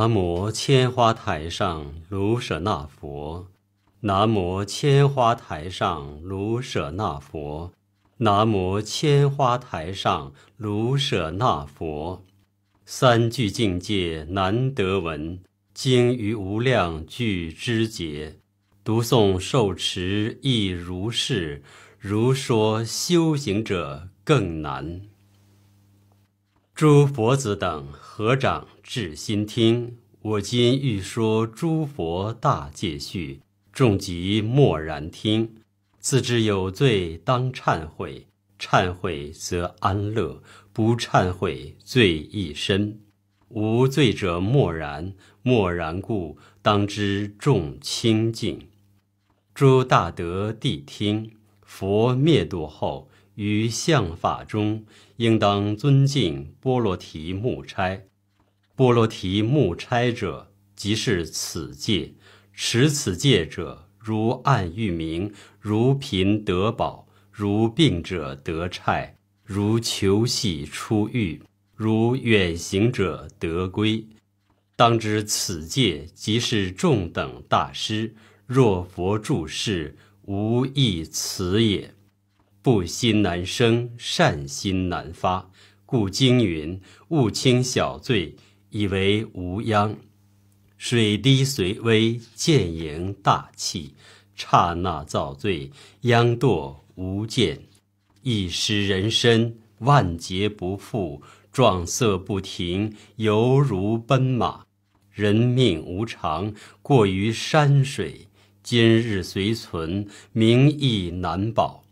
南无千花台上卢舍那佛，南无千花台上卢舍那佛，南无千花台上卢舍那佛，三句境界难得闻，经于无量具知解，读诵受持亦如是，如说修行者更难。诸佛子等合掌至心听，我今欲说诸佛大戒序，众即默然听，自知有罪当忏悔，忏悔则安乐，不忏悔罪一身。无罪者默然，默然故当知众清净。诸大德谛听，佛灭度后。于相法中，应当尊敬波罗提木差。波罗提木差者，即是此戒。持此戒者，如暗喻明，如贫得宝，如病者得差，如求喜出狱，如远行者得归。当知此戒即是众等大师。若佛住世，无异此也。不心难生，善心难发，故经云：“勿轻小罪，以为无殃。”水滴虽微，渐盈大器；刹那造罪，殃堕无间。一失人身，万劫不复；撞色不停，犹如奔马。人命无常，过于山水；今日虽存，名亦难保。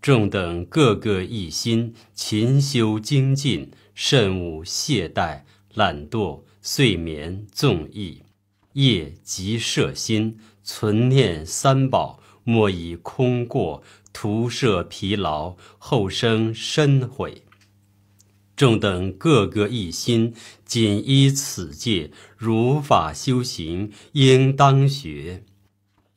众等个个一心勤修精进，慎勿懈怠懒惰睡眠纵逸。夜即摄心存念三宝，莫以空过徒设疲劳，后生深悔。众等个个一心谨依此戒，如法修行，应当学。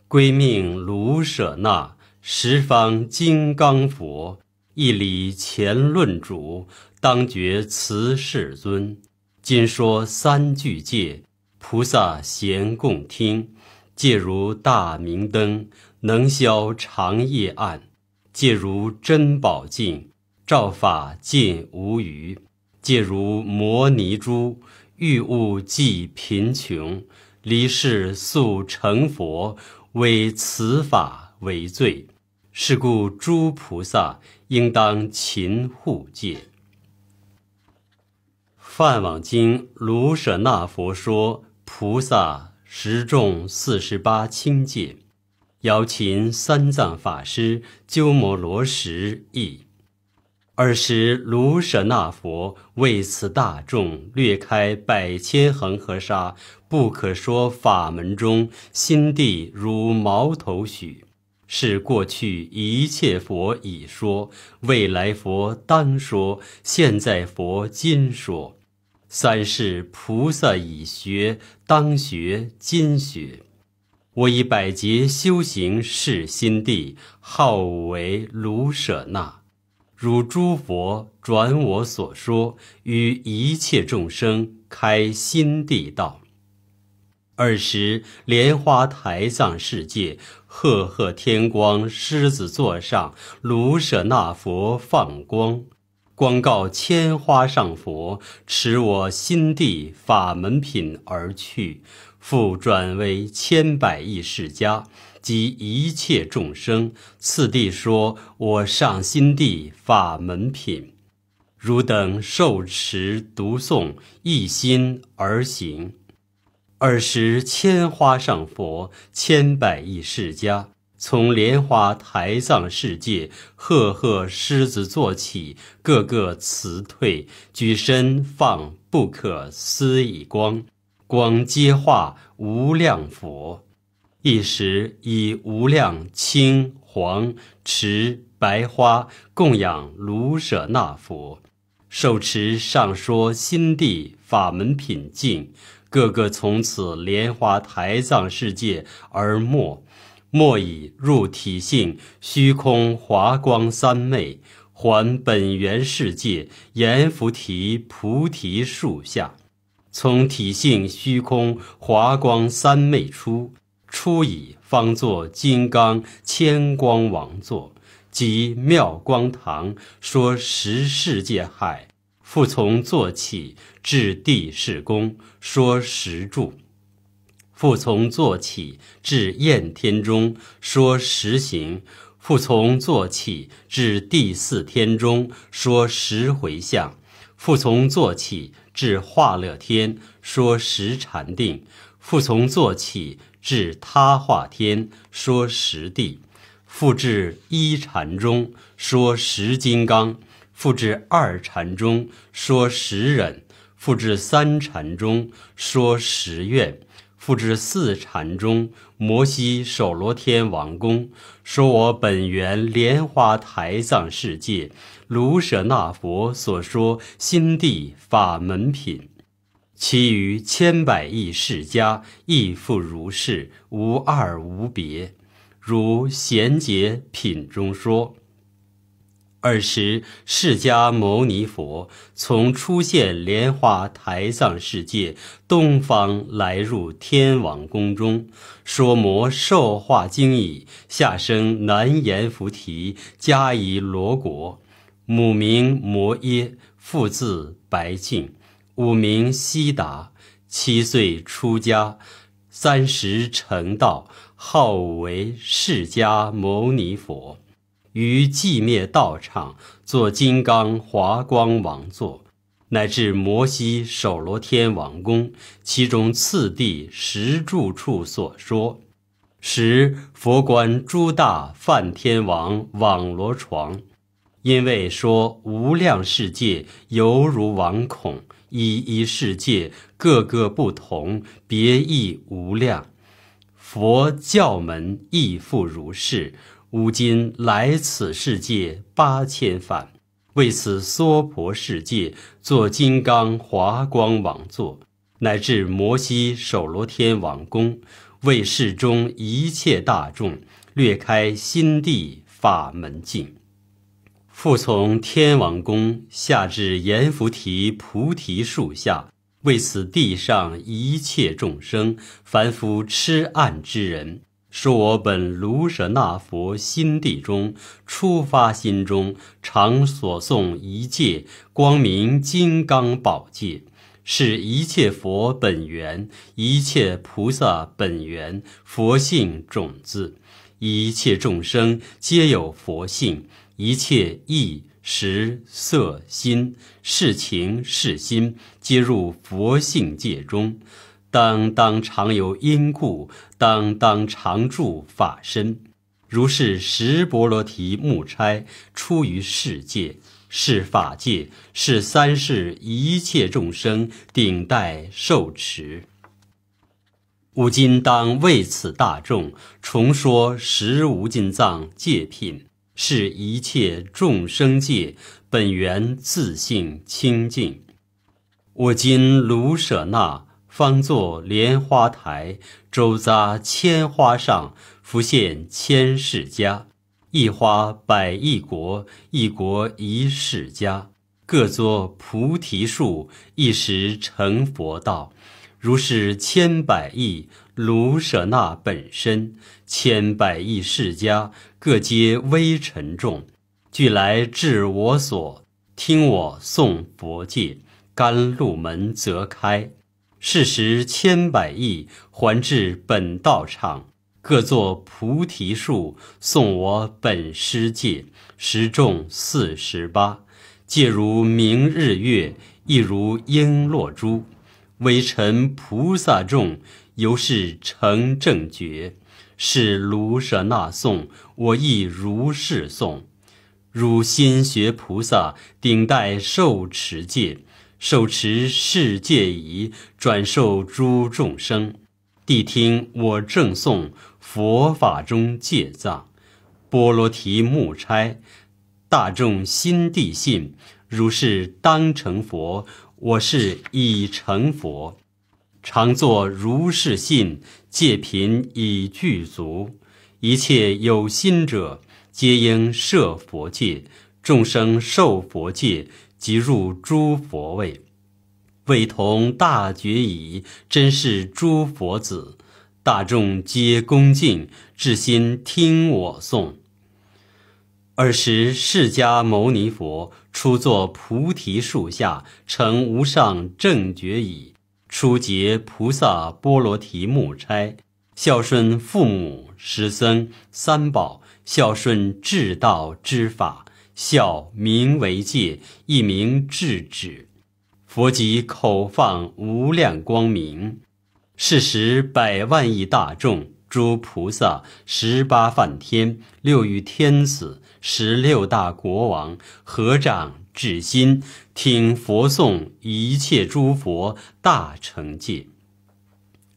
归命卢舍那。十方金刚佛，一理前论主，当觉慈世尊。今说三句戒，菩萨咸共听。戒如大明灯，能消长夜暗；戒如珍宝镜，照法尽无余；戒如摩尼珠，欲物济贫穷。离世速成佛，为此法为最。是故诸菩萨应当勤护戒。《梵网经》卢舍那佛说菩萨十众四十八轻戒，邀请三藏法师鸠摩罗什译。尔时卢舍那佛为此大众略开百千恒河沙不可说法门中心地如毛头许。是过去一切佛已说，未来佛当说，现在佛今说。三世菩萨已学，当学，今学。我以百劫修行，示心地，号为卢舍那。如诸佛转我所说，与一切众生开心地道。尔时，莲花台藏世界，赫赫天光，狮子座上卢舍那佛放光，光告千花上佛，持我心地法门品而去，复转为千百亿世家。及一切众生，次第说我上心地法门品，汝等受持读诵，一心而行。尔时，千花上佛，千百亿世家，从莲花台藏世界，赫赫狮子坐起，个个辞退，举身放不可思议光，光皆化无量佛，一时以无量青黄持白花供养卢舍那佛，手持上说心地法门品境。个个从此莲花台藏世界而没，没以入体性虚空华光三昧，还本源世界阎浮提菩提树下，从体性虚空华光三昧出，出以方坐金刚千光王座，即妙光堂说十世界海。复从坐起至地是宫说十住，复从坐起至燕天中说十行，复从坐起至第四天中说十回向，复从坐起至化乐天说十禅定，复从坐起至他化天说十地，复至一禅中说十金刚。复至二禅中说十忍，复至三禅中说十愿，复至四禅中摩西首罗天王宫，说我本源莲花台藏世界卢舍那佛所说心地法门品，其余千百亿世家亦复如是，无二无别，如贤劫品中说。尔时，释迦牟尼佛从出现莲花台藏世界东方来入天王宫中，说《魔受化经》已下生南阎菩提加以罗国，母名摩耶，父字白净，五名悉达，七岁出家，三十成道，号为释迦牟尼佛。于寂灭道场作金刚华光王座，乃至摩西首罗天王宫，其中次第十住处所说，十佛观诸大梵天王网罗床，因为说无量世界犹如网孔，一一世界各个不同，别异无量，佛教门亦复如是。吾今来此世界八千返，为此娑婆世界作金刚华光王座，乃至摩西首罗天王宫，为世中一切大众略开心地法门径。复从天王宫下至阎浮提菩提树下，为此地上一切众生、凡夫痴暗之人。是我本卢舍那佛心地中出发心中常所诵一切光明金刚宝戒，是一切佛本源、一切菩萨本源、佛性种子。一切众生皆有佛性，一切意、识、色、心、事、情、事心，皆入佛性界中。当当常有因故，当当常住法身。如是十波罗提木差出于世界，是法界，是三世一切众生顶戴受持。吾今当为此大众重说十无尽藏戒品，是一切众生界本源自性清净。我今卢舍那。方作莲花台，周匝千花上，浮现千世家。一花百亿国，一国一世家。各作菩提树，一时成佛道。如是千百亿卢舍那本身，千百亿世家各皆微尘众，俱来至我所，听我诵佛偈，甘露门则开。是时千百亿，还至本道场，各作菩提树，送我本师戒。十众四十八，戒如明日月，亦如璎珞珠。微尘菩萨众，犹是成正觉。是卢舍那诵，我亦如是诵。汝心学菩萨，顶戴受持戒。手持世界仪，转授诸众生。谛听，我正诵佛法中戒藏，波罗提木差，大众心地信，如是当成佛。我是已成佛，常作如是信，戒贫已具足。一切有心者，皆应设佛戒。众生受佛戒。即入诸佛位，未同大觉已，真是诸佛子，大众皆恭敬，至心听我诵。尔时，释迦牟尼佛出坐菩提树下，成无上正觉已，初结菩萨波罗提木差，孝顺父母、师僧三宝，孝顺至道之法。孝名为戒，一名智止。佛即口放无量光明，是时百万亿大众、诸菩萨、十八梵天、六欲天子、十六大国王合掌至心听佛颂一切诸佛大乘戒。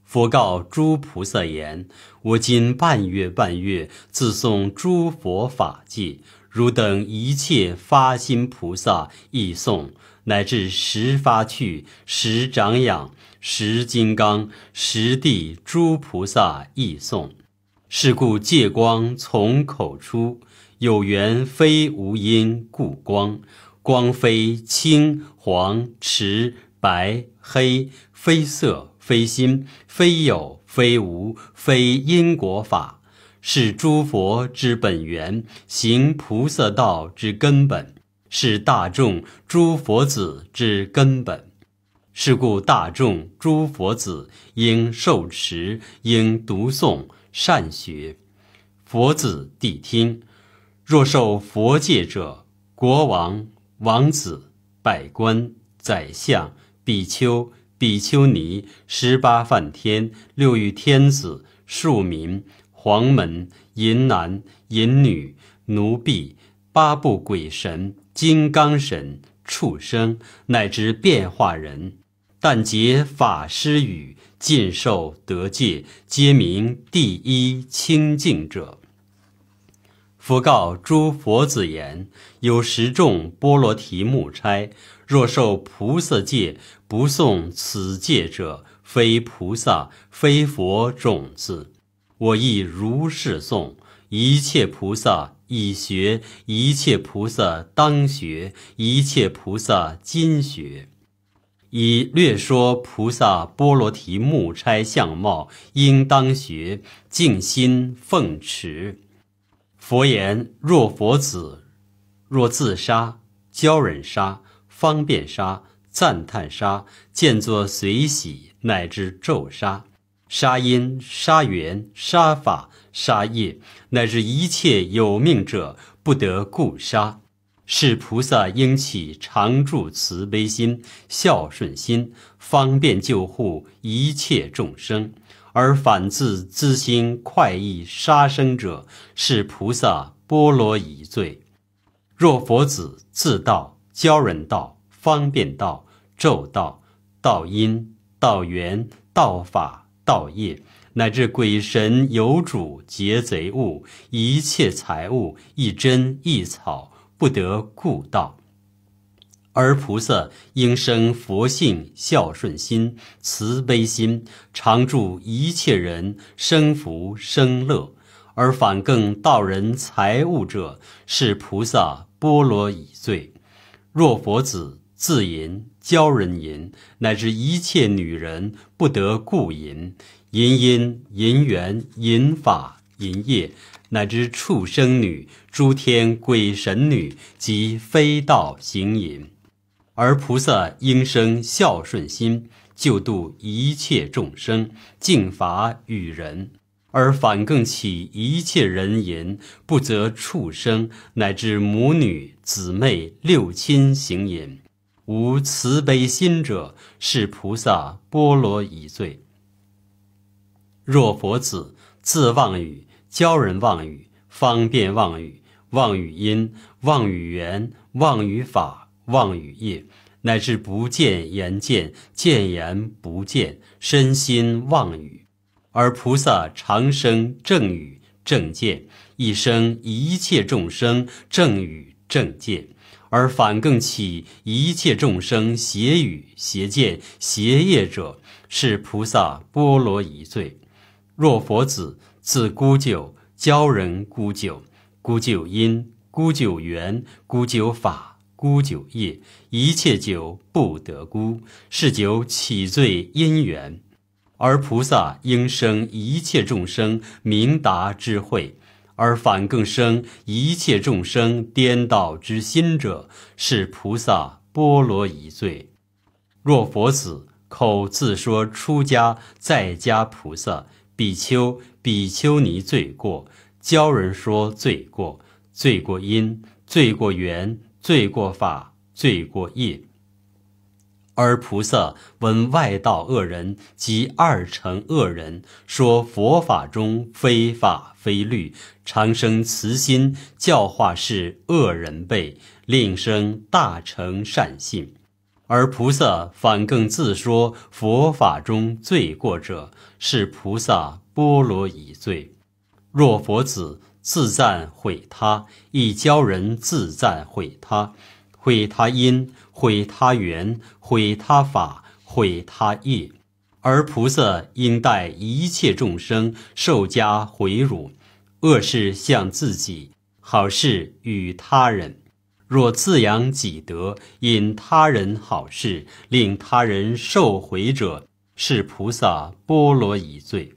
佛告诸菩萨言：“我今半月半月自诵诸佛法戒。”汝等一切发心菩萨，亦诵乃至十发趣、十长养、十金刚、十地诸菩萨，亦诵。是故，借光从口出，有缘非无因故光，光非青黄赤白黑，非色，非心，非有，非无，非因果法。是诸佛之本源，行菩萨道之根本，是大众诸佛子之根本。是故大众诸佛子应受持，应读诵，善学。佛子谛听：若受佛戒者，国王、王子、百官、宰相、比丘、比丘尼、十八梵天、六欲天子、庶民。黄门、淫男、淫女、奴婢、八部鬼神、金刚神、畜生，乃至变化人，但结法师语，尽受得戒，皆名第一清净者。佛告诸佛子言：有十众波罗提木差，若受菩萨戒，不诵此戒者，非菩萨，非佛种子。我亦如是诵，一切菩萨已学，一切菩萨当学，一切菩萨今学，以略说菩萨波罗提木差相貌，应当学静心奉持。佛言：若佛子，若自杀、教人杀、方便杀、赞叹杀、见作随喜乃至咒杀。杀因、杀缘、杀法、杀业，乃至一切有命者，不得故杀。是菩萨应起常住慈悲心、孝顺心，方便救护一切众生。而反自自心快意杀生者，是菩萨波罗夷罪。若佛子自道、教人道、方便道、咒道、道因、道缘、道法。盗业乃至鬼神有主劫贼物一切财物一针一草不得故道。而菩萨应生佛性孝顺心慈悲心，常助一切人生福生乐，而反更道人财物者是菩萨波罗已罪。若佛子自言。教人淫，乃至一切女人不得故淫；淫因、淫缘、淫法、淫业，乃至畜生女、诸天鬼神女及非道行淫，而菩萨应生孝顺心，就度一切众生敬法与人，而反更起一切人淫，不则畜生，乃至母女、姊妹、六亲行淫。无慈悲心者，是菩萨波罗夷罪。若佛子自妄语，教人妄语，方便妄语，妄语因，妄语缘，妄语法，妄语业，乃至不见言见，见言不见，身心妄语。而菩萨常生正语正见，一生一切众生正语正见。而反更起一切众生邪语、邪见、邪业者，是菩萨波罗夷罪。若佛子自孤酒，教人孤酒，孤九因、孤九缘、孤九法、孤九业，一切九不得孤，是九起罪因缘。而菩萨应生一切众生明达智慧。而反更生一切众生颠倒之心者，是菩萨波罗夷罪。若佛子口自说出家在家菩萨比丘比丘尼罪过，教人说罪过，罪过因，罪过缘，罪过法，罪过业。而菩萨闻外道恶人及二乘恶人说佛法中非法非律，常生慈心教化是恶人辈，令生大乘善性。而菩萨反更自说佛法中罪过者，是菩萨波罗以罪。若佛子自赞毁他，亦教人自赞毁他，毁他因。毁他缘，毁他法，毁他业，而菩萨应待一切众生受加毁辱，恶事向自己，好事与他人。若自扬己德，引他人好事，令他人受毁者，是菩萨波罗夷罪。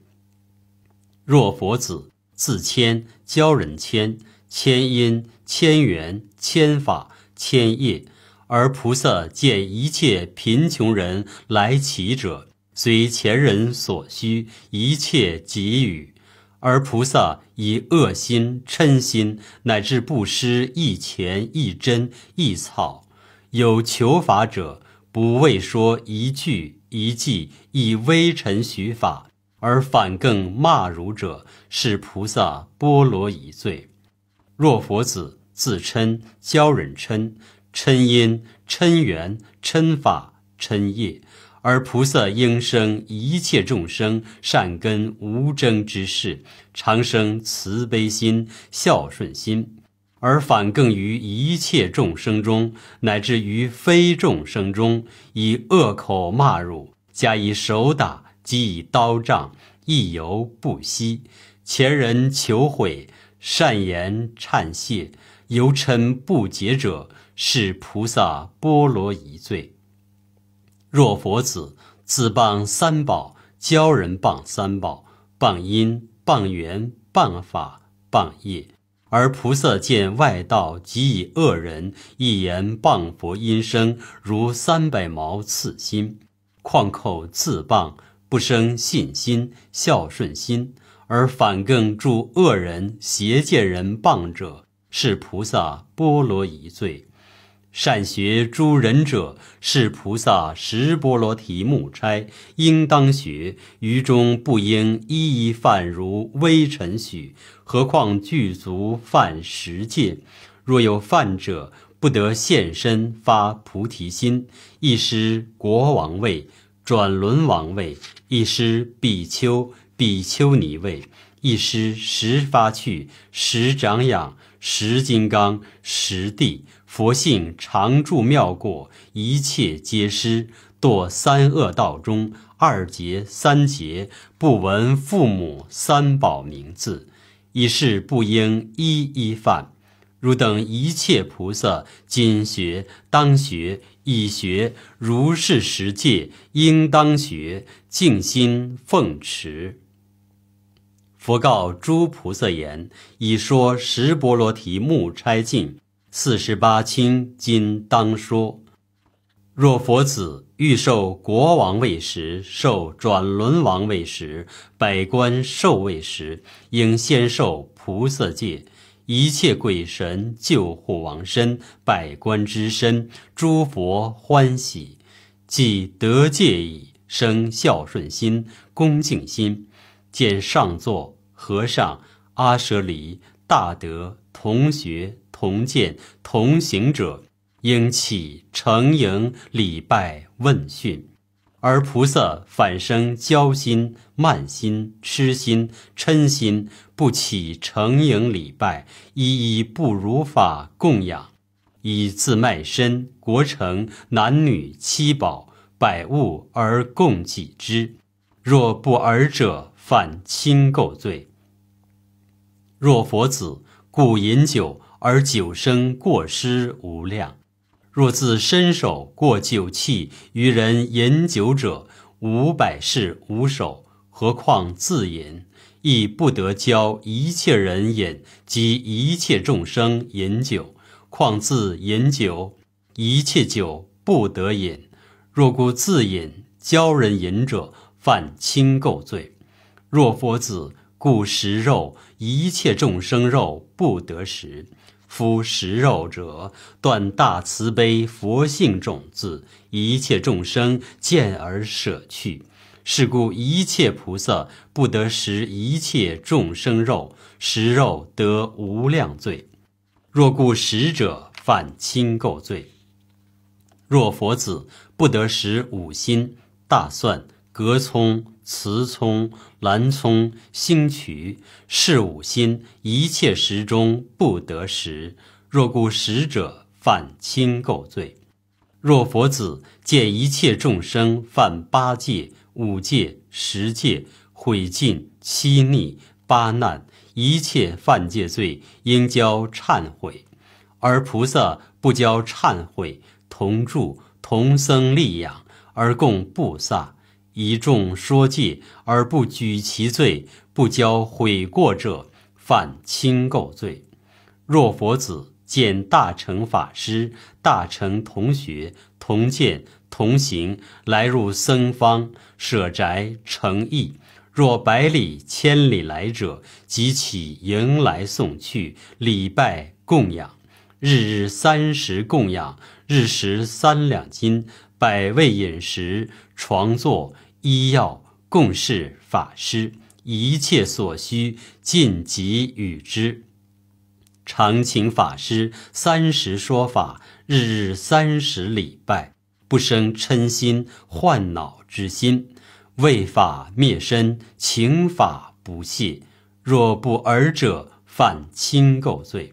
若佛子自谦，教人谦，谦因，谦缘，谦法，谦业。而菩萨见一切贫穷人来乞者，随前人所需，一切给予。而菩萨以恶心嗔心，乃至不施一钱一针一草。有求法者，不为说一句一偈，以微尘许法，而反更骂辱者，是菩萨波罗夷罪。若佛子自称教人称。嗔因嗔缘嗔法嗔业，而菩萨应生一切众生善根无争之事，常生慈悲心、孝顺心，而反更于一切众生中，乃至于非众生中，以恶口骂辱，加以手打及以刀杖，亦犹不息。前人求悔，善言忏谢，犹嗔不解者。是菩萨波罗夷罪。若佛子自谤三宝，教人谤三宝，谤因、谤缘、谤法、谤业；而菩萨见外道及以恶人一言谤佛音声，如三百矛刺心，况口自谤，不生信心、孝顺心，而反更助恶人、邪见人谤者，是菩萨波罗夷罪。善学诸仁者，是菩萨十波罗提木差，应当学。于中不应一一犯，如微尘许。何况具足犯十戒？若有犯者，不得现身发菩提心。一失国王位，转轮王位；一失比丘、比丘尼位；一失十发趣、十长养、十金刚、十地。佛性常住妙过一切皆失堕三恶道中二劫三劫不闻父母三宝名字，已是不应一一犯。汝等一切菩萨，今学当学，已学如是十戒，应当学静心奉持。佛告诸菩萨言：“已说十波罗提木差尽。”四十八卿今当说，若佛子欲受国王位时，受转轮王位时，百官受位时，应先受菩萨戒，一切鬼神救护王身、百官之身，诸佛欢喜，即得戒已，生孝顺心、恭敬心，见上座、和尚、阿舍离、大德、同学。同见同行者，应起承迎礼拜问讯，而菩萨反生骄心慢心痴心嗔心，不起承迎礼拜，一一不如法供养，以自卖身国城男女七宝百物而共己之。若不尔者，犯亲垢罪。若佛子故饮酒。而酒生过失无量，若自身手过酒器，与人饮酒者无百事无手，何况自饮？亦不得教一切人饮及一切众生饮酒，况自饮酒？一切酒不得饮。若故自饮教人饮者，犯轻垢罪。若佛子故食肉，一切众生肉不得食。夫食肉者，断大慈悲佛性种子，一切众生见而舍去。是故一切菩萨不得食一切众生肉，食肉得无量罪。若故食者，犯亲垢罪。若佛子不得食五辛、大蒜、隔葱、雌葱。兰聪星渠是五心，一切时中不得时。若故时者，犯轻垢罪。若佛子见一切众生犯八戒、五戒、十戒，毁禁七逆八难，一切犯戒罪，应教忏悔。而菩萨不教忏悔，同住同僧力养而共布萨。以众说戒而不举其罪，不教悔过者，犯轻垢罪。若佛子见大乘法师、大乘同学同见同行来入僧方舍宅成义。若百里千里来者，即起迎来送去礼拜供养，日日三食供养，日食三两斤，百味饮食床坐。医药共事法师，一切所需尽即与之。常请法师三十说法，日日三十礼拜，不生嗔心、患恼之心，为法灭身，情法不懈。若不尔者，犯亲垢罪。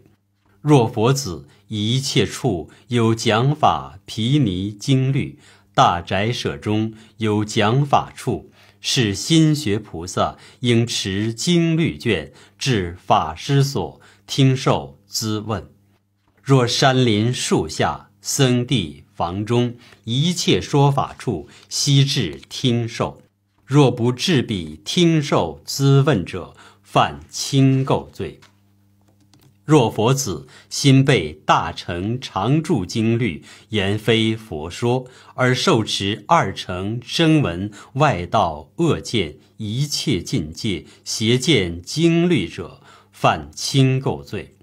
若佛子一切处有讲法、皮尼、经律。大宅舍中有讲法处，是心学菩萨应持经律卷至法师所听受咨问；若山林树下、僧地房中一切说法处，悉至听受。若不至彼听受咨问者，犯轻垢罪。若佛子心被大乘常住经律，言非佛说，而受持二乘声闻外道恶见一切境界邪见经律者，犯轻垢罪。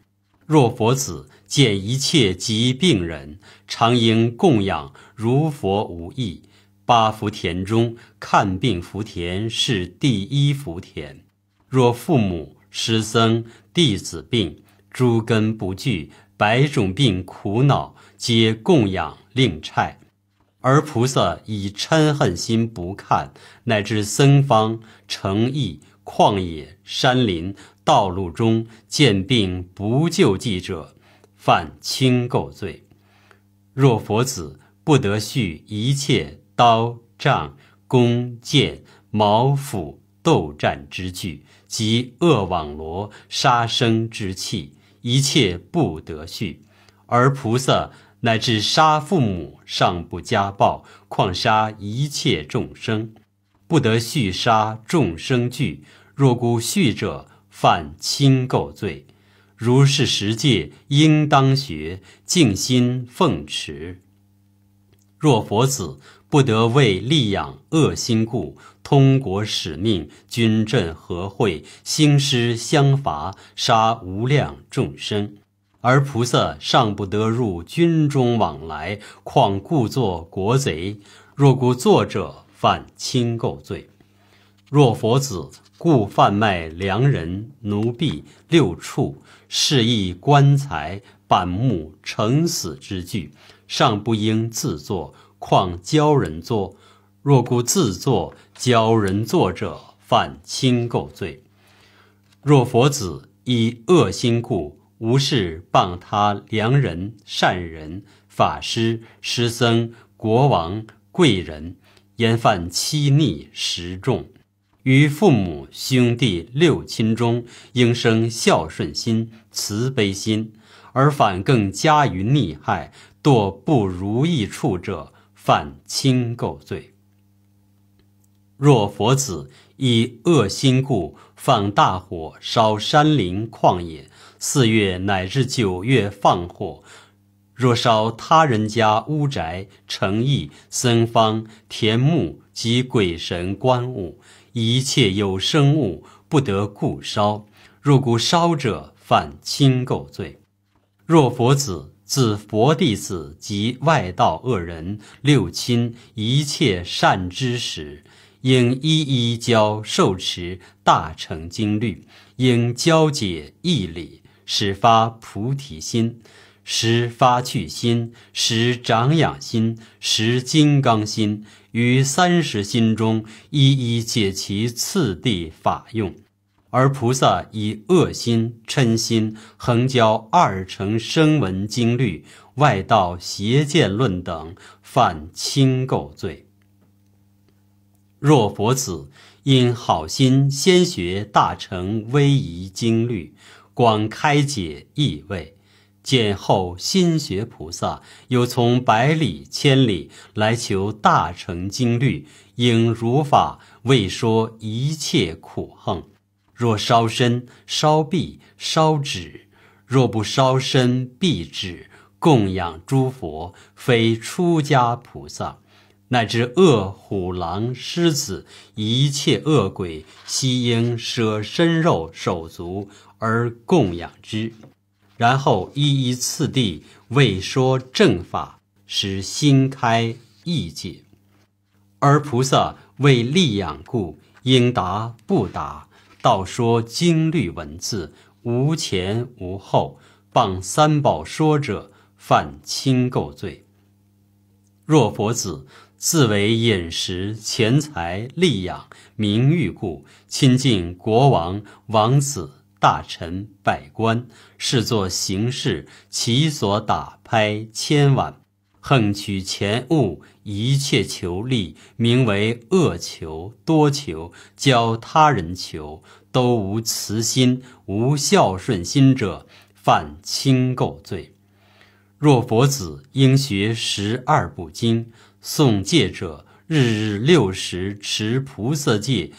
若佛子见一切疾病人，常应供养如佛无异。八福田中，看病福田是第一福田。若父母、师僧、弟子病，诸根不具，百种病苦恼，皆供养令忏。而菩萨以嗔恨心不看，乃至僧方、诚意、旷野、山林、道路中见病不救济者，犯轻垢罪。若佛子不得续一切刀杖、弓箭、矛斧、斗战之具及恶网罗、杀生之器。一切不得续，而菩萨乃至杀父母尚不加报，况杀一切众生，不得续杀众生具。若故续者，犯亲垢罪。如是十戒，应当学，静心奉持。若佛子。不得为利养恶心故，通国使命、军镇和会、兴师相伐、杀无量众生，而菩萨尚不得入军中往来，况故作国贼？若故作者，犯侵垢罪。若佛子故贩卖良人、奴婢、六畜，是亦棺材、板木、成死之具，尚不应自作。况教人作，若故自作教人作者，犯亲垢罪。若佛子以恶心故，无事谤他良人、善人、法师、师僧、国王、贵人，言犯欺逆十众。于父母、兄弟、六亲中，应生孝顺心、慈悲心，而反更加于逆害，堕不如意处者。犯侵垢罪。若佛子以恶心故放大火烧山林旷野，四月乃至九月放火；若烧他人家屋宅、城邑、僧方、田木及鬼神官物，一切有生物不得故烧。若故烧者，犯侵垢罪。若佛子。自佛弟子及外道恶人六亲一切善知识，应一一教受持大乘经律，应教解义理，使发菩提心，始发趣心，始长养心，始金刚心，于三十心中一一解其次第法用。而菩萨以恶心嗔心横教二乘生闻经律外道邪见论等犯轻垢罪。若佛子因好心先学大乘威仪经律，广开解意味，见后心学菩萨，又从百里千里来求大乘经律，应如法为说一切苦恨。若烧身烧臂烧指，若不烧身臂指，供养诸佛，非出家菩萨，乃至恶虎狼狮子一切恶鬼，悉应舍身肉手足而供养之，然后一一次第为说正法，使心开意解，而菩萨为利养故，应答不答。道说经律文字无前无后，谤三宝说者犯轻垢罪。若佛子自为饮食钱财利养名誉故，亲近国王王子大臣百官，视作形式，其所打拍千万，横取钱物。一切求利，名为恶求、多求，教他人求，都无慈心、无孝顺心者，犯轻垢罪。若佛子应学十二部经，诵戒者日日六时持菩萨戒，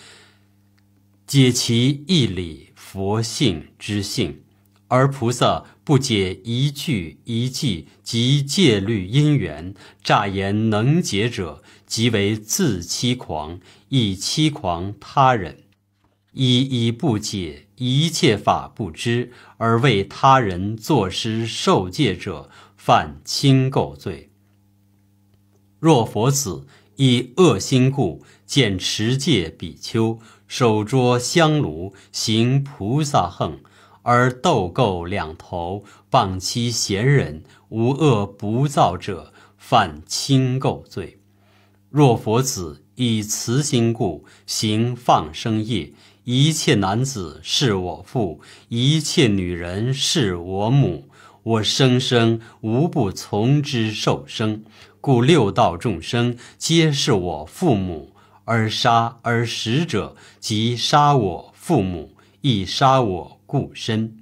解其义理，佛性之性，而菩萨。不解一句一偈及戒律因缘，诈言能解者，即为自欺狂，亦欺狂他人。一一不解一切法，不知而为他人作诗受戒者，犯轻垢罪。若佛子以恶心故见持戒比丘手捉香炉行菩萨横。而斗垢两头谤欺贤人无恶不造者犯轻垢罪。若佛子以慈心故行放生业，一切男子是我父，一切女人是我母，我生生无不从之受生。故六道众生皆是我父母，而杀而食者，即杀我父母，亦杀我。故身，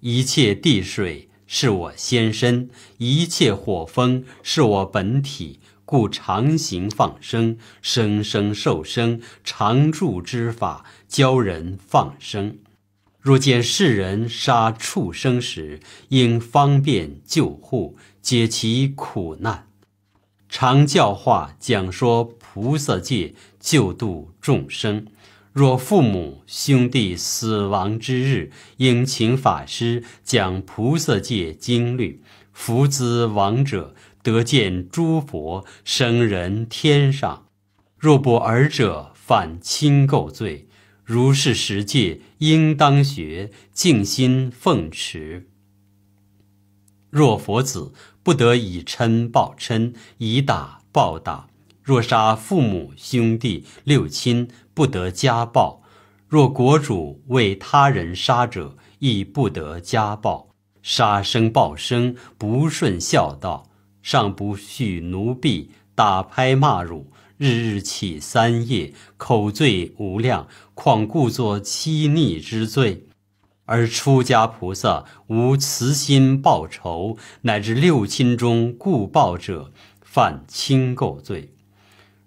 一切地水是我先身；一切火风是我本体。故常行放生，生生受生，常住之法，教人放生。若见世人杀畜生时，应方便救护，解其苦难，常教化讲说菩萨戒，救度众生。若父母兄弟死亡之日，应请法师讲菩萨戒经律，福资亡者得见诸佛生人天上。若不尔者，犯亲垢罪。如是十戒，应当学静心奉持。若佛子不得以嗔报嗔，以打报打。若杀父母兄弟六亲。不得家暴，若国主为他人杀者，亦不得家暴。杀生报生，不顺孝道，尚不许奴婢打拍骂辱，日日起三夜，口罪无量，况故作欺逆之罪？而出家菩萨无慈心报仇，乃至六亲中故报者，犯亲垢罪。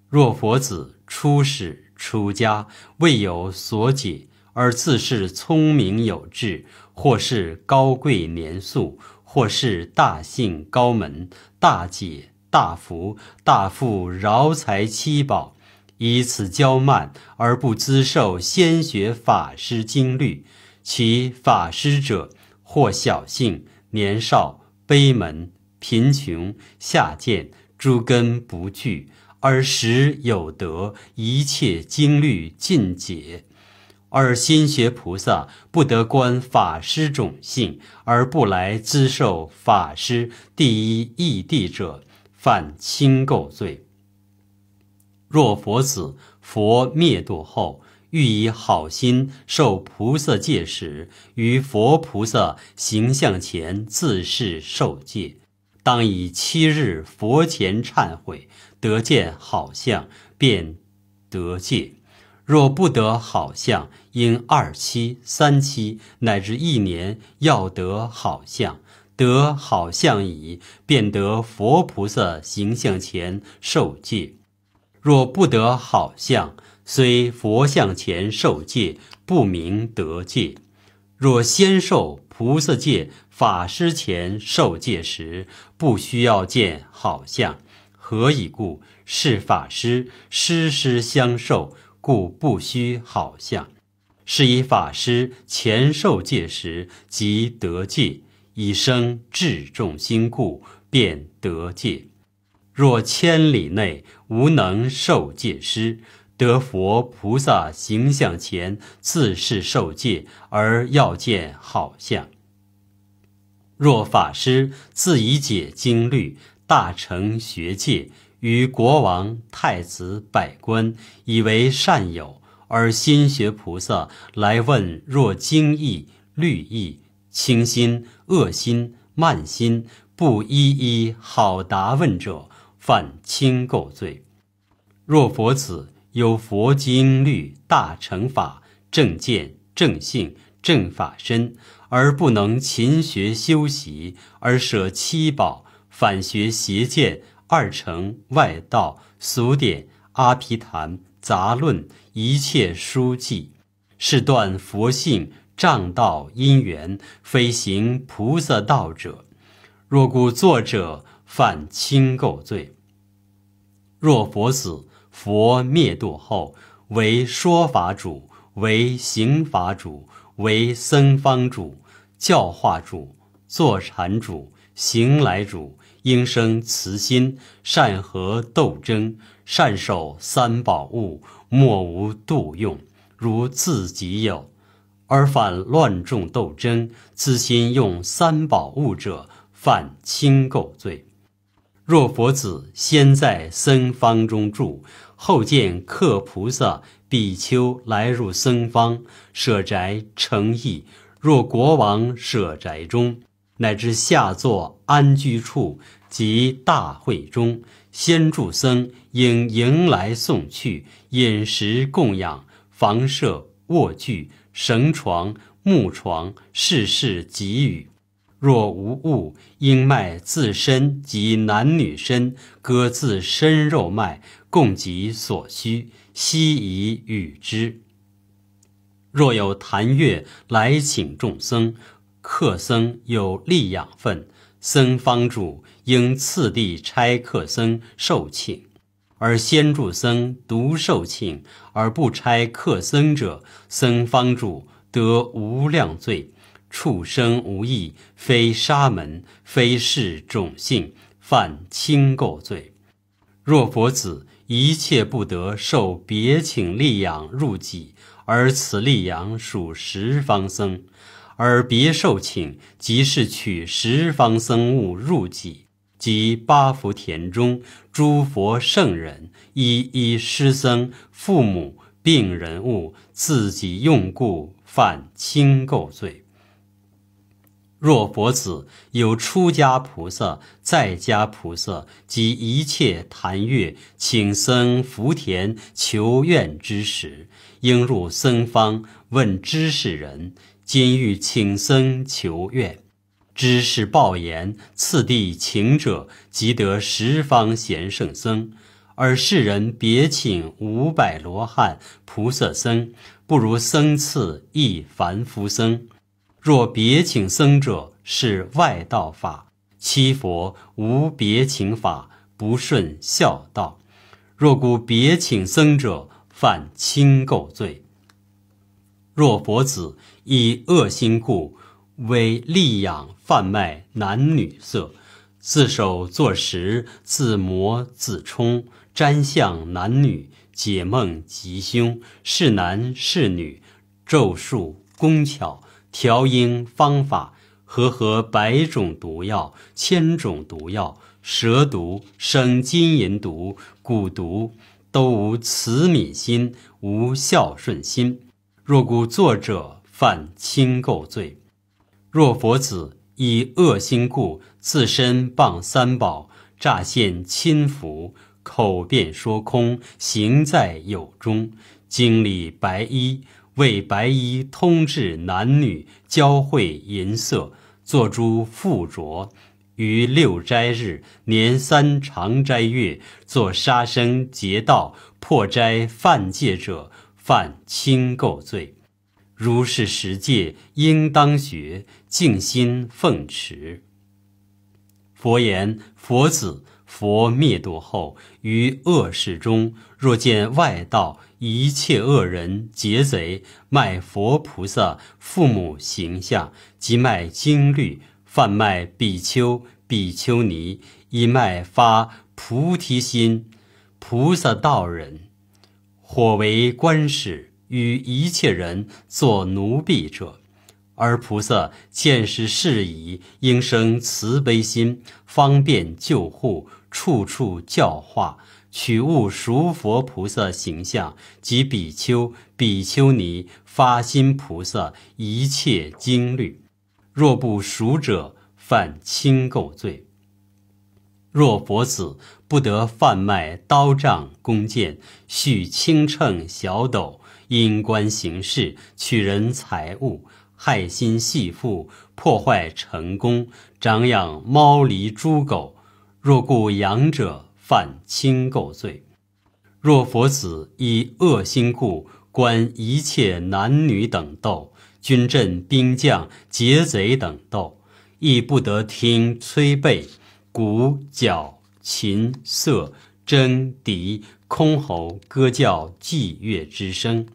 若佛子出使。出家未有所解，而自恃聪明有志，或是高贵年素，或是大姓高门，大解大福大富饶财七宝，以此骄慢，而不资受先学法师经律。其法师者，或小姓年少卑门贫穷下贱，诸根不具。而时有得一切经律尽解，而心学菩萨不得观法师种性而不来资受法师第一义地者，犯轻垢罪。若佛子佛灭度后，欲以好心受菩萨戒时，于佛菩萨形象前自是受戒，当以七日佛前忏悔。得见好相，便得戒；若不得好相，因二期、三期乃至一年，要得好相。得好相已，便得佛菩萨形象前受戒；若不得好相，虽佛像前受戒，不明得戒。若先受菩萨戒、法师前受戒时，不需要见好相。何以故？是法师师师相受，故不虚好相。是以法师前受戒时即得戒，以生至重心故便得戒。若千里内无能受戒师，得佛菩萨形象前自是受戒，而要见好相。若法师自以解经律。大乘学界与国王、太子、百官以为善友，而心学菩萨来问：若经义、律义、清心、恶心、慢心，不一一好答问者，犯轻垢罪。若佛子有佛经、律、大乘法、正见、正性、正法身，而不能勤学修习，而舍七宝。反学邪见二乘外道俗典阿毗昙杂论一切书记，是断佛性障道因缘，非行菩萨道者。若故作者犯轻垢罪。若佛死，佛灭度后，为说法主，为行法主，为僧方主，教化主，坐禅主，行来主。应生慈心，善和斗争，善守三宝物，莫无度用，如自己有，而反乱众斗争，自心用三宝物者，犯轻垢罪。若佛子先在僧方中住，后见客菩萨、比丘来入僧方，舍宅成意；若国王舍宅中，乃至下座安居处及大会中，先住僧应迎来送去，饮食供养、房舍、卧具、绳床、木床，事事给予。若无物，应卖自身及男女身，割自身肉卖，供给所需，悉以与之。若有檀越来请众僧。客僧有力养分，僧方主应次第差客僧受请，而先住僧独受请而不差客僧者，僧方主得无量罪。畜生无义，非沙门，非是种姓，犯轻垢罪。若佛子一切不得受别请力养入己，而此力养属十方僧。而别受请，即是取十方僧物入己，及八福田中诸佛圣人、一一师僧、父母病人物，自己用故，犯侵垢罪。若佛子有出家菩萨、在家菩萨及一切坛月，请僧福田求愿之时，应入僧方问知事人。今欲请僧求愿，知是报言。次第请者，即得十方贤圣僧；而世人别请五百罗汉、菩萨僧，不如僧赐一凡夫僧。若别请僧者，是外道法；七佛无别请法，不顺孝道。若故别请僧者，犯轻垢罪。若佛子。以恶心故，为利养贩卖男女色，自手作食，自磨自充，瞻相男女，解梦吉凶，是男是女，咒术工巧，调音方法，合合百种毒药，千种毒药，蛇毒、生金银毒、蛊毒，都无慈悯心，无孝顺心。若故作者。犯亲垢罪，若佛子以恶心故，自身谤三宝，诈现亲佛，口便说空，行在有中，经历白衣，为白衣通治男女，交会淫色，作诸附着，于六斋日、年三长斋月，作杀生、劫道破斋、犯戒者，犯亲垢罪。如是十戒，应当学，静心奉持。佛言：佛子，佛灭度后，于恶世中，若见外道一切恶人、劫贼卖佛菩萨父母形象，即卖经律，贩卖比丘、比丘尼，以卖发菩提心、菩萨道人，或为观世。与一切人做奴婢者，而菩萨见是事已，应生慈悲心，方便救护，处处教化，取物熟佛菩萨形象及比丘、比丘尼、发心菩萨一切经律。若不熟者，犯轻垢罪。若佛子不得贩卖刀杖、弓箭，许轻秤、小斗。因官行事，取人财物，害心戏腹，破坏成功，长养猫狸猪狗。若故养者，犯轻垢罪。若佛子以恶心故，观一切男女等斗，军阵兵将劫贼等斗，亦不得听催备鼓、角、琴瑟、征笛。空喉歌叫祭乐之声，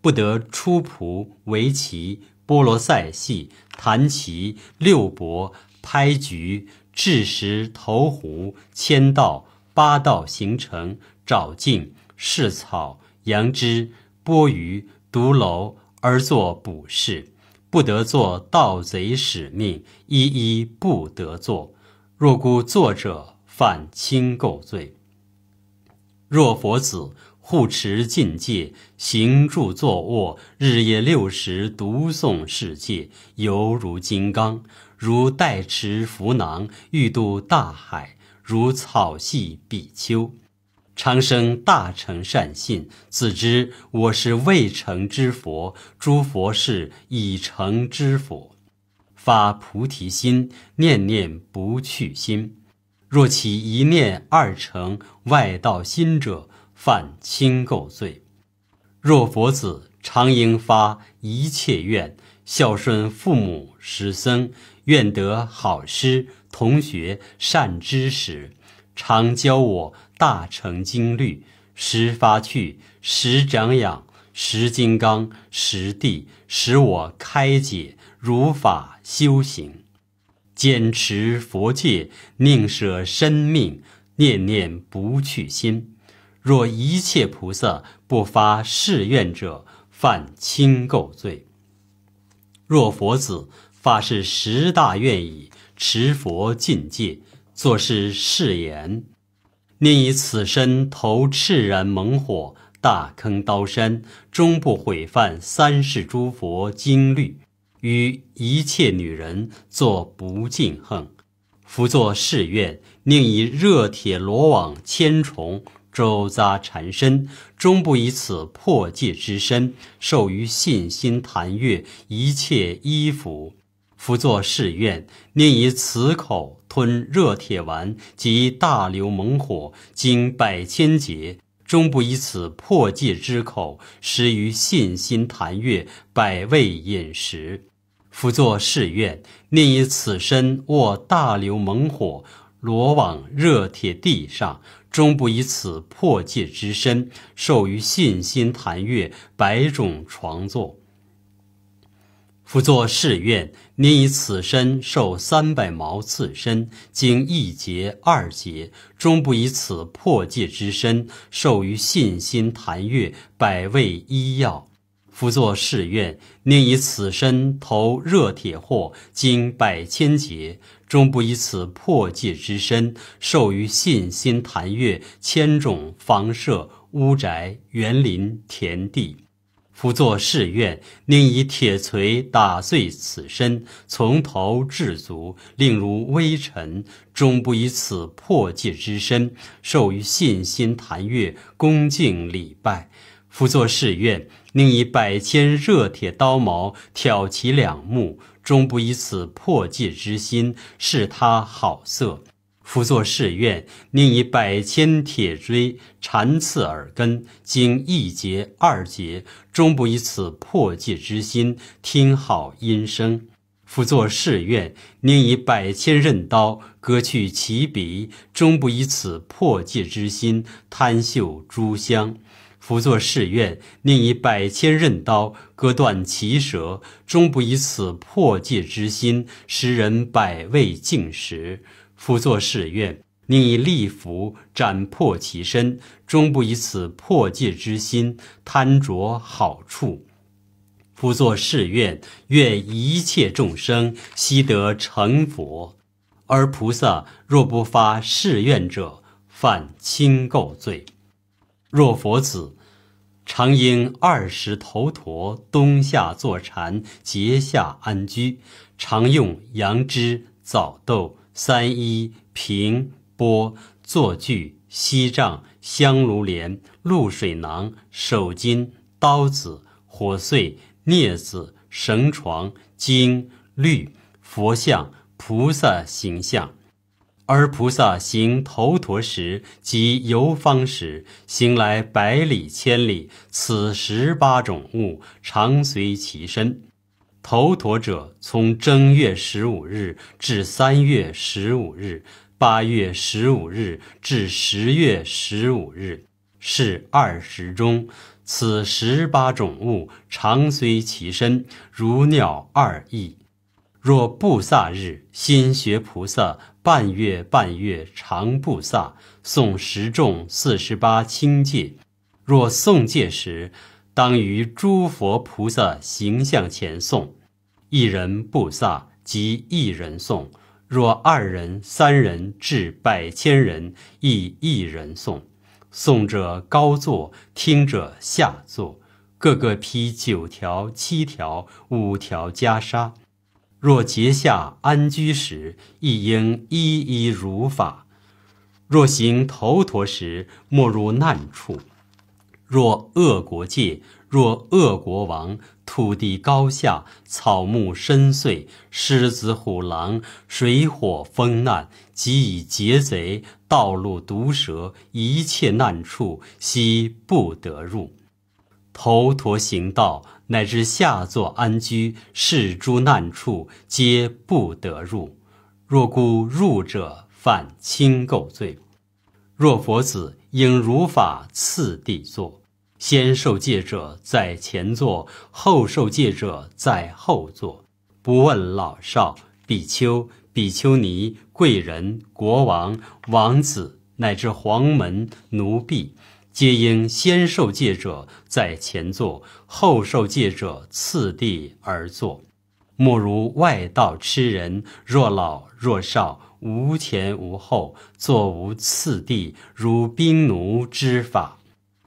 不得出仆围棋、波罗赛戏、弹棋、六博、拍局、掷石、投壶、签道、八道、行程找镜、试草、扬枝、剥鱼、独楼而作卜事，不得作盗贼使命，一一不得做。若故作者犯轻构罪。若佛子护持禁戒，行住坐卧，日夜六时读诵世界，犹如金刚，如带持浮囊欲渡大海，如草系比丘，长生大成善信，自知我是未成之佛，诸佛是已成之佛，发菩提心，念念不去心。若其一念二成外道心者，犯轻垢罪。若佛子常应发一切愿，孝顺父母，师僧愿得好师，同学善知识，常教我大乘经律，时发趣，时长养，时金刚，时地，使我开解如法修行。坚持佛戒，宁舍生命，念念不去心。若一切菩萨不发誓愿者，犯轻垢罪。若佛子发誓十大愿已，持佛禁戒，作是誓言：宁以此身投赤然猛火、大坑、刀山，终不毁犯三世诸佛经律。与一切女人作不敬恨，夫作誓愿：宁以热铁罗网千重周匝缠身，终不以此破戒之身受于信心坛月一切衣服；夫作誓愿：宁以此口吞热铁丸及大流猛火，经百千劫，终不以此破戒之口食于信心坛月百味饮食。复作誓愿，念以此身卧大流猛火、罗网热铁地上，终不以此破戒之身受于信心弹阅百种床座。复作誓愿，念以此身受三百矛刺身，经一劫、二劫，终不以此破戒之身受于信心弹阅百味医药。复作誓愿，宁以此身投热铁或经百千劫，终不以此破戒之身受于信心坛阅千种房舍、屋宅、园林、田地，复作誓愿，宁以铁锤打碎此身，从头至足，令如微尘，终不以此破戒之身受于信心坛阅恭敬礼拜，复作誓愿。宁以百千热铁刀矛挑其两目，终不以此破戒之心视他好色；辅作誓愿，宁以百千铁锥缠刺耳根，经一劫二劫，终不以此破戒之心听好音声；辅作誓愿，宁以百千刃刀割去其鼻，终不以此破戒之心贪嗅诸香。夫作誓愿，宁以百千刃刀割断其舌，终不以此破戒之心使人百味进食；夫作誓愿，宁以利斧斩破其身，终不以此破戒之心贪着好处。夫作誓愿，愿一切众生悉得成佛。而菩萨若不发誓愿者，犯亲垢罪。若佛子，常应二十头陀，冬夏坐禅，节下安居，常用杨枝、枣豆、三衣、平、钵、坐具、锡杖、香炉、莲露水囊、手巾、刀子、火碎、镊子、绳床、金律、佛像、菩萨形象。而菩萨行头陀时及游方时，行来百里千里，此十八种物常随其身。头陀者，从正月十五日至三月十五日，八月十五日至十月十五日，是二十中，此十八种物常随其身，如鸟二翼。若布萨日，新学菩萨。半月半月长，布萨诵十众四十八轻戒。若诵戒时，当于诸佛菩萨形象前诵。一人布萨即一人诵，若二人、三人至百千人亦一人诵。诵者高坐，听者下坐。个个披九条、七条、五条袈裟。若结下安居时，亦应一一如法；若行头陀时，莫入难处。若恶国界，若恶国王，土地高下，草木深邃，狮子虎狼，水火风难，即以劫贼，道路毒蛇，一切难处，悉不得入。头陀行道。乃至下座安居，是诸难处，皆不得入。若故入者，犯轻垢罪。若佛子应如法次第坐，先受戒者在前坐，后受戒者在后坐。不问老少，比丘、比丘尼、贵人、国王、王子，乃至黄门奴婢。皆应先受戒者在前坐，后受戒者次第而坐。莫如外道痴人，若老若少，无前无后，坐无次第，如兵奴之法。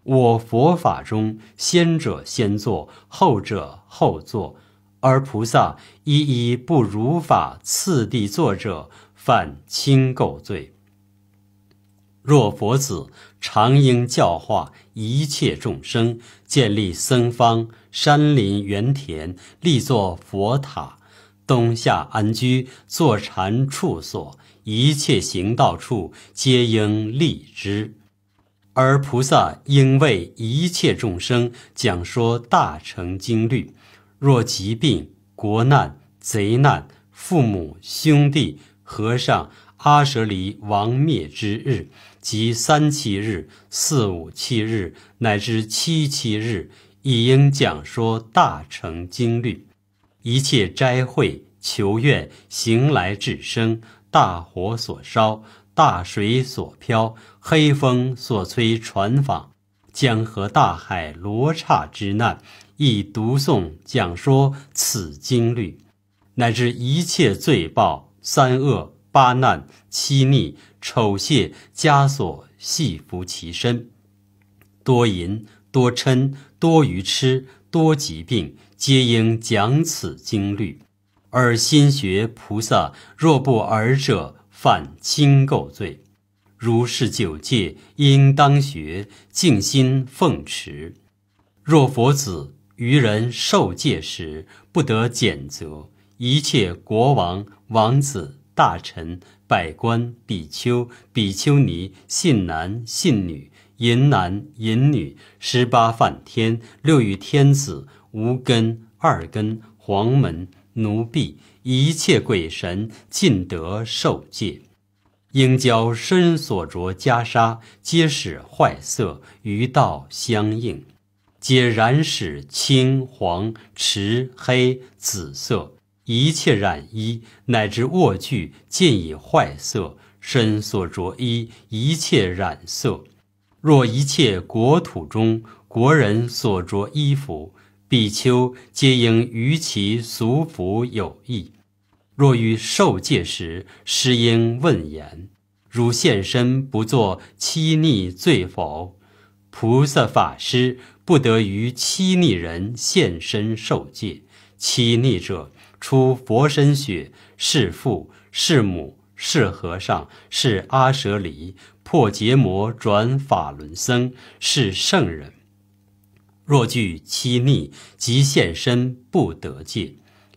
我佛法中，先者先坐，后者后坐，而菩萨一一不如法次第坐者，犯轻垢罪。若佛子。常应教化一切众生，建立僧方、山林、园田，立作佛塔，冬夏安居，坐禅处所，一切行道处，皆应立之。而菩萨应为一切众生讲说大乘经律。若疾病、国难、贼难、父母、兄弟、和尚、阿舍离亡灭之日。即三七日、四五七日乃至七七日，亦应讲说大乘经律。一切斋会、求愿、行来至生，大火所烧、大水所漂、黑风所吹，船舫、江河大海、罗刹之难，亦读诵讲说此经律。乃至一切罪报、三恶八难、七逆。丑亵枷锁系缚其身，多淫多嗔多愚痴多疾病，皆应讲此经律。而心学菩萨若不尔者，犯轻垢罪。如是九戒，应当学静心奉持。若佛子于人受戒时，不得减责一切国王、王子、大臣。百官、比丘、比丘尼、信男、信女、淫男、淫女、十八梵天、六欲天子、无根、二根、黄门、奴婢、一切鬼神尽得受戒。应交身所着袈裟，皆使坏色，与道相应，皆染使青、黄、赤、黑、紫色。一切染衣乃至卧具尽以坏色身所着衣，一切染色。若一切国土中国人所着衣服，比丘皆应于其俗服有异。若于受戒时，师应问言：如现身不作欺逆罪否？菩萨法师不得于欺逆人现身受戒。欺逆者。出佛身血，是父，是母，是和尚，是阿舍离，破结魔，转法轮，僧是圣人。若具七逆，即现身不得戒，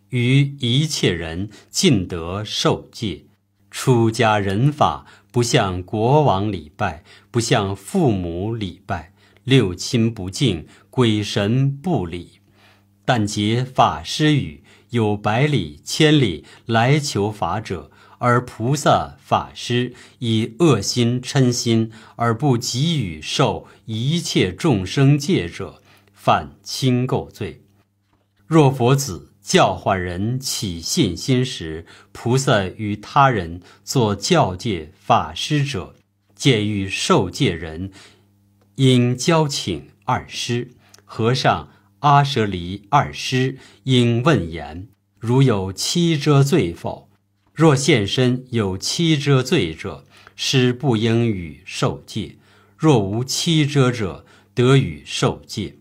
于一切人尽得受戒。出家人法，不向国王礼拜，不向父母礼拜，六亲不敬，鬼神不理。但结法师语。有百里、千里来求法者，而菩萨法师以恶心嗔心而不给予受一切众生戒者，犯轻垢罪。若佛子教化人起信心时，菩萨与他人做教戒法师者，戒欲受戒人，应交请二师，和尚。阿舍离二师应问言：如有七遮罪否？若现身有七遮罪者，师不应与受戒；若无七遮者，得与受戒。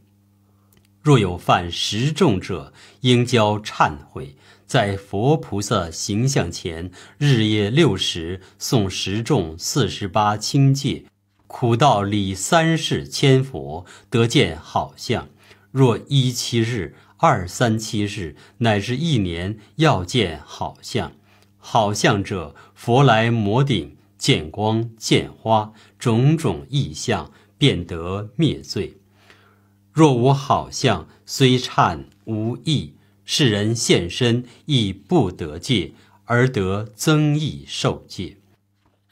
若有犯十众者，应教忏悔，在佛菩萨形象前日夜六时诵十众四十八清戒，苦道礼三世千佛，得见好相。若一七日、二三七日，乃至一年，要见好相。好相者，佛来摩顶，见光、见花，种种异相，便得灭罪。若无好相，虽忏无益，世人现身亦不得戒，而得增益受戒。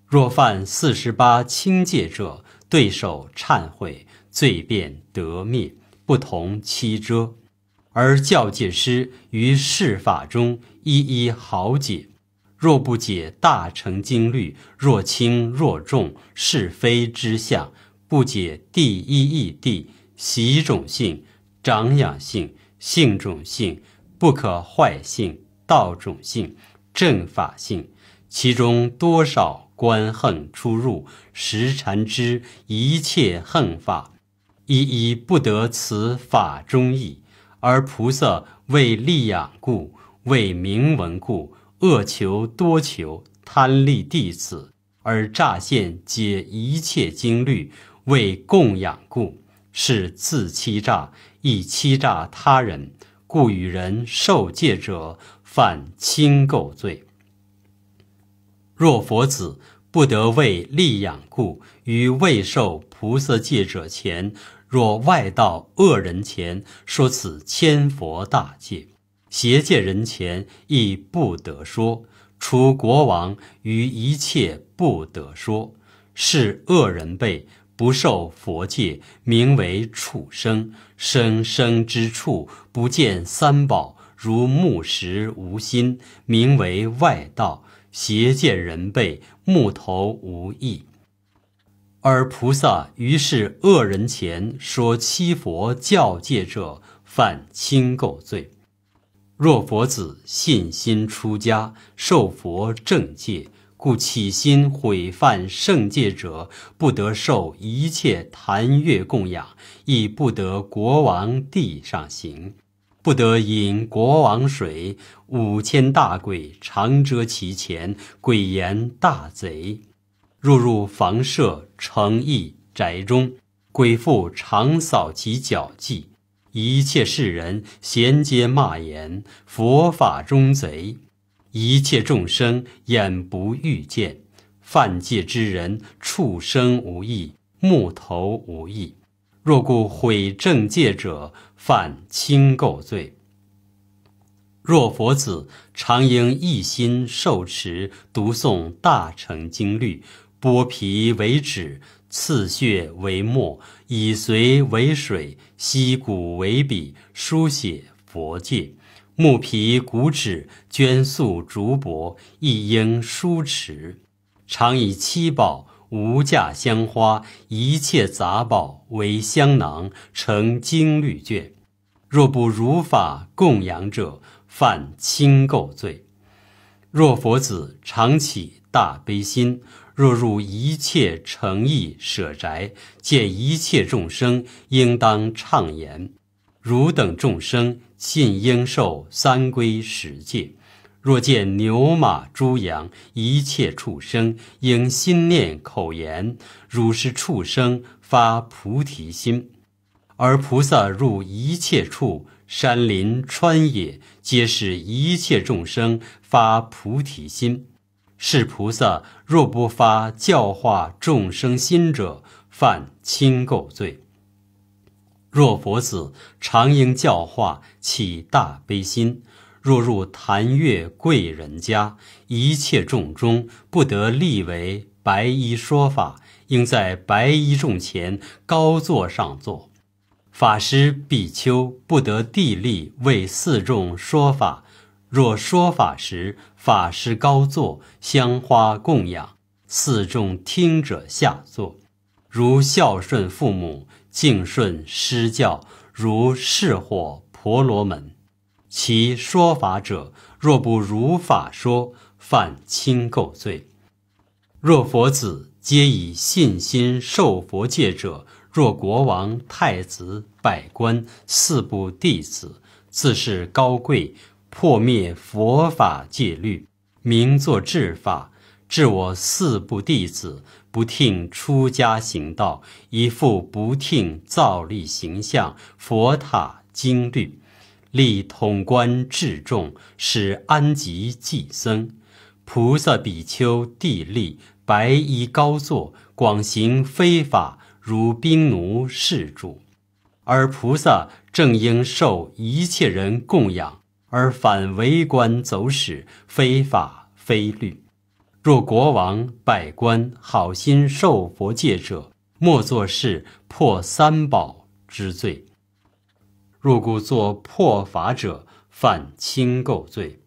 若犯四十八轻戒者，对手忏悔，罪便得灭。不同七遮，而教戒师于世法中一一好解。若不解大乘经律，若轻若重，是非之相；不解第一义地，习种性、长养性、性种性、不可坏性、道种性、正法性，其中多少官横出入实禅之一切横法。以以不得此法中意，而菩萨为利养故，为名闻故，恶求多求贪利弟子，而诈现解一切经律为供养故，是自欺诈，亦欺诈他人，故与人受戒者犯亲垢罪。若佛子不得为利养故，与未受。菩萨戒者前，若外道恶人前说此千佛大戒，邪戒人前亦不得说。除国王于一切不得说是恶人辈，不受佛戒，名为畜生生生之处，不见三宝，如木石无心，名为外道邪戒人辈，木头无义。而菩萨于是恶人前说七佛教戒者犯轻垢罪。若佛子信心出家受佛正戒，故起心毁犯圣戒者，不得受一切檀越供养，亦不得国王地上行，不得饮国王水。五千大鬼常遮其前，鬼言大贼。入入房舍、城邑、宅中，鬼父常扫其脚迹；一切世人衔皆骂言：“佛法中贼！”一切众生眼不欲见，犯戒之人畜生无益，木头无益。若故毁正戒者，犯轻垢罪。若佛子常应一心受持、读诵大乘经律。剥皮为纸，刺血为墨，以髓为水，吸骨为笔，书写佛界。木皮、骨纸、绢素、竹帛，亦应书持。常以七宝、无价香花、一切杂宝为香囊，成经律卷。若不如法供养者，犯轻垢罪。若佛子常起大悲心。若入一切诚意舍宅，见一切众生，应当畅言：汝等众生，信应受三归十戒。若见牛马猪羊一切畜生，应心念口言：汝是畜生，发菩提心。而菩萨入一切处，山林川野，皆是一切众生发菩提心。是菩萨若不发教化众生心者，犯亲垢罪。若佛子常应教化，起大悲心。若入檀越贵人家，一切众中不得立为白衣说法，应在白衣众前高座上坐。法师比丘不得地利为四众说法。若说法时。法师高坐，香花供养，四众听者下坐，如孝顺父母，敬顺师教，如是或婆罗门，其说法者若不如法说，犯轻垢罪。若佛子皆以信心受佛戒者，若国王、太子、百官、四部弟子，自是高贵。破灭佛法戒律，名作智法，治我四部弟子不听出家行道，一副不听造立形象佛塔经律，立统观至众，使安吉寄僧，菩萨比丘地立白衣高坐，广行非法，如兵奴侍主，而菩萨正应受一切人供养。而反为官走使，非法非律。若国王、百官好心受佛戒者，莫作事破三宝之罪。若故作破法者，犯轻垢罪。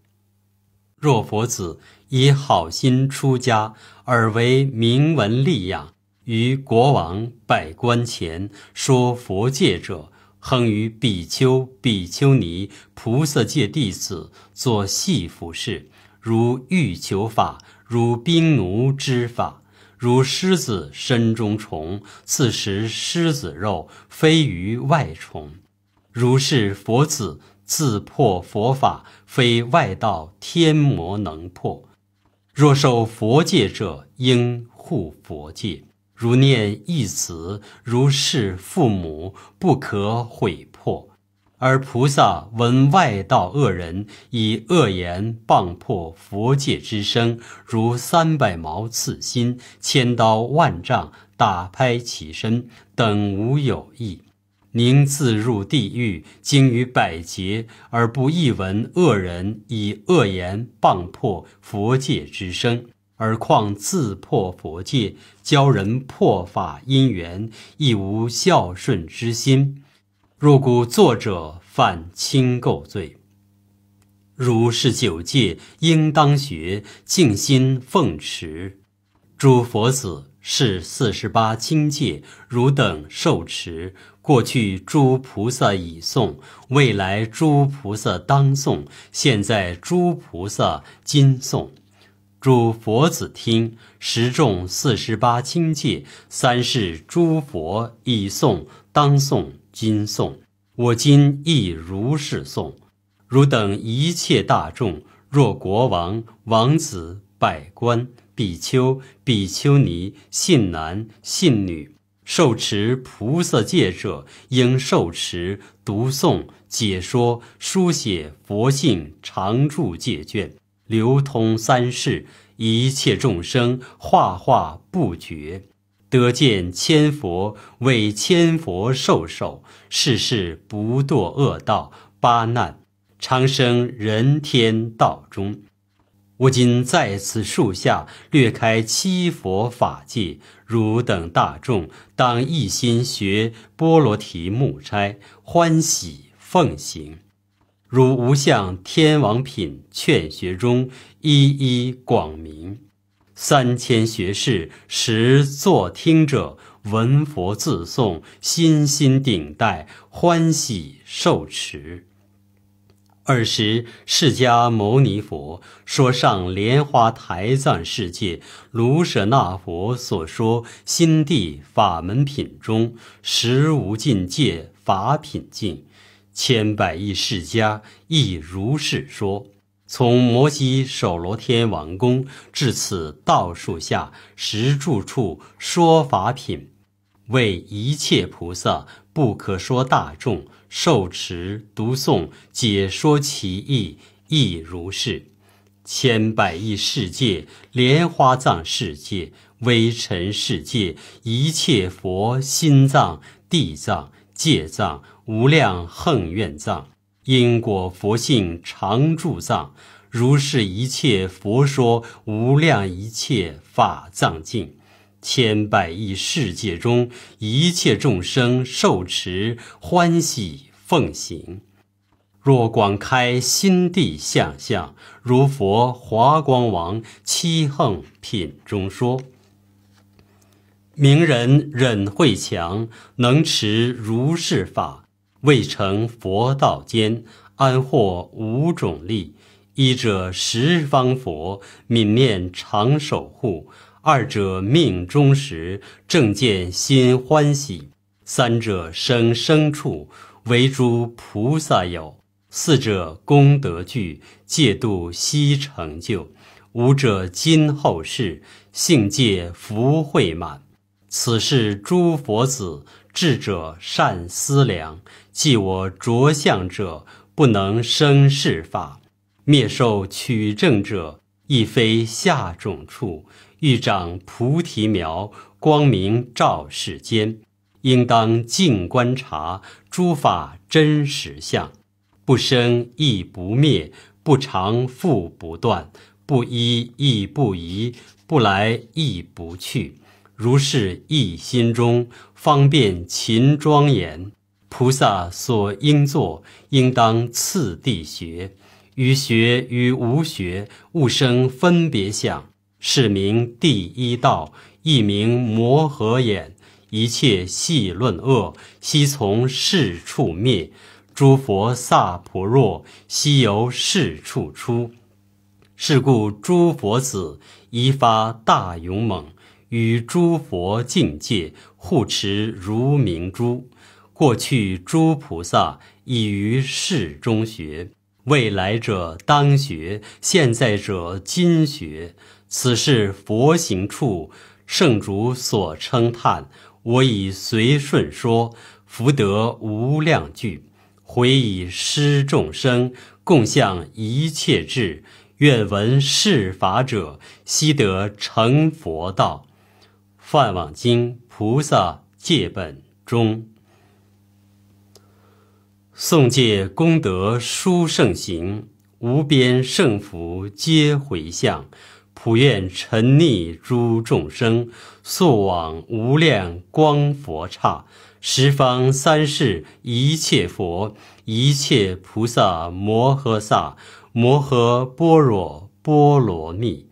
若佛子以好心出家，而为名闻利养，于国王、百官前说佛戒者。恒于比丘、比丘尼、菩萨界弟子作系服饰，如欲求法，如兵奴之法，如狮子身中虫，自食狮子肉，非于外虫。如是佛子自破佛法，非外道天魔能破。若受佛戒者，应护佛戒。如念一子，如是父母，不可毁破。而菩萨闻外道恶人以恶言棒破佛界之声，如三百矛刺心，千刀万丈打拍其身等无有异。宁自入地狱经于百劫，而不易闻恶人以恶言棒破佛界之声。而况自破佛戒，教人破法因缘，亦无孝顺之心。若故作者犯轻垢罪，如是九戒应当学，静心奉持。诸佛子是四十八轻戒，汝等受持。过去诸菩萨已诵，未来诸菩萨当诵，现在诸菩萨今诵。诸佛子听十众四十八清戒，三世诸佛已诵当诵今诵我今亦如是诵。汝等一切大众，若国王、王子、百官、比丘、比丘尼、信男、信女，受持菩萨戒者，应受持读诵解说书写佛性常住戒卷。流通三世一切众生化化不绝，得见千佛为千佛受受，世世不堕恶道八难，长生人天道中。我今在此树下略开七佛法界，汝等大众当一心学波罗提木叉，欢喜奉行。如无相天王品劝学中一一广明，三千学士实坐听者，闻佛自颂，心心顶戴，欢喜受持。尔时，释迦牟尼佛说上莲花台赞世界卢舍那佛所说心地法门品中实无境界法品境。千百亿世家亦如是说，从摩西首罗天王宫至此道树下石柱处说法品，为一切菩萨不可说大众受持读诵解说其意，亦如是。千百亿世界、莲花藏世界、微尘世界、一切佛心藏、地藏、界藏。无量恒愿藏，因果佛性常住藏。如是一切佛说，无量一切法藏尽。千百亿世界中，一切众生受持欢喜奉行。若广开心地相向，如佛华光王七恒品中说。明人忍慧强，能持如是法。未成佛道间，安获五种力。一者十方佛泯念常守护；二者命中时正见心欢喜；三者生生处唯诸菩萨有；四者功德具戒度悉成就；五者今后世性戒福慧满。此事诸佛子。智者善思量，即我着相者不能生是法；灭受取正者亦非下种处。欲长菩提苗，光明照世间，应当静观察诸法真实相：不生亦不灭，不长复不断，不依亦不移，不来亦不去。如是意心中方便勤庄严，菩萨所应作，应当次第学。于学于无学，勿生分别相。是名第一道，亦名摩诃眼。一切细论恶，悉从是处灭。诸佛萨婆若，悉由是处出。是故诸佛子，一发大勇猛。与诸佛境界互持如明珠，过去诸菩萨已于世中学，未来者当学，现在者今学。此是佛行处，圣主所称叹。我以随顺说，福德无量具，回以施众生，共向一切智。愿闻是法者，悉得成佛道。《梵网经菩萨戒本中，诵戒功德殊胜行，无边胜福皆回向，普愿沉溺诸众生，速往无量光佛刹，十方三世一切佛，一切菩萨摩诃萨，摩诃般若波罗蜜。